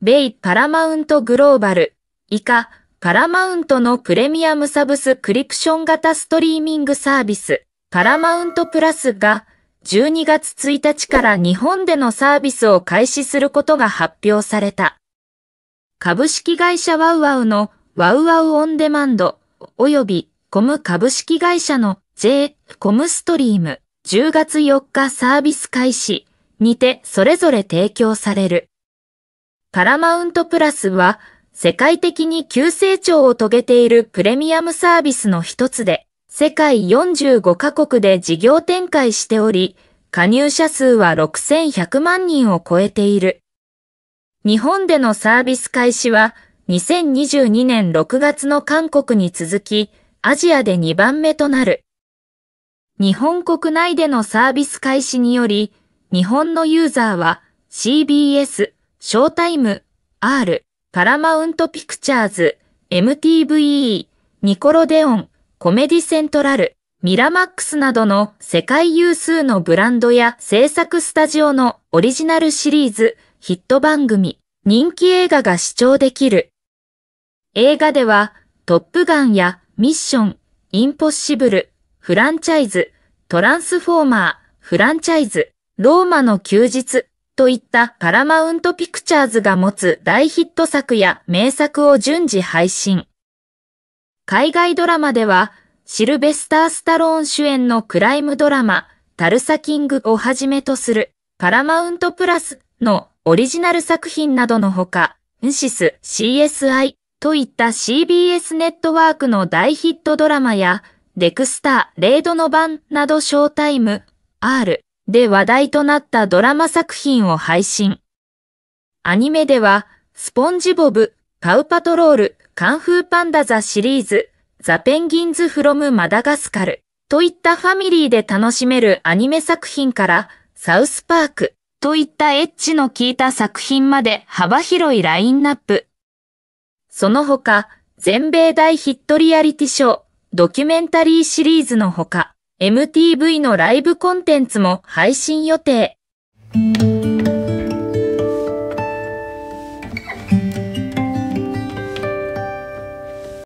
米イパラマウントグローバル以下パラマウントのプレミアムサブスクリプション型ストリーミングサービスパラマウントプラスが12月1日から日本でのサービスを開始することが発表された。株式会社ワウワウのワウワウオンデマンド及びコム株式会社の J コムストリーム10月4日サービス開始にてそれぞれ提供される。パラマウントプラスは、世界的に急成長を遂げているプレミアムサービスの一つで、世界45カ国で事業展開しており、加入者数は6100万人を超えている。日本でのサービス開始は、2022年6月の韓国に続き、アジアで2番目となる。日本国内でのサービス開始により、日本のユーザーは CBS、ショータイム、R、パラマウントピクチャーズ、MTVE、ニコロデオン、コメディセントラル、ミラマックスなどの世界有数のブランドや制作スタジオのオリジナルシリーズ、ヒット番組、人気映画が視聴できる。映画では、トップガンやミッション、インポッシブル、フランチャイズ、トランスフォーマー、フランチャイズ、ローマの休日、といったパラマウントピクチャーズが持つ大ヒット作や名作を順次配信。海外ドラマでは、シルベスター・スタローン主演のクライムドラマ、タルサ・キングをはじめとする、パラマウントプラスのオリジナル作品などのほか、ンシス、CSI といった CBS ネットワークの大ヒットドラマや、デクスター、レードの番などショータイム、R、で話題となったドラマ作品を配信。アニメでは、スポンジボブ、パウパトロール、カンフーパンダザシリーズ、ザ・ペンギンズ・フロム・マダガスカルといったファミリーで楽しめるアニメ作品から、サウスパークといったエッジの効いた作品まで幅広いラインナップ。その他、全米大ヒットリアリティショー、ドキュメンタリーシリーズのほか、MTV のライブコンテンツも配信予定。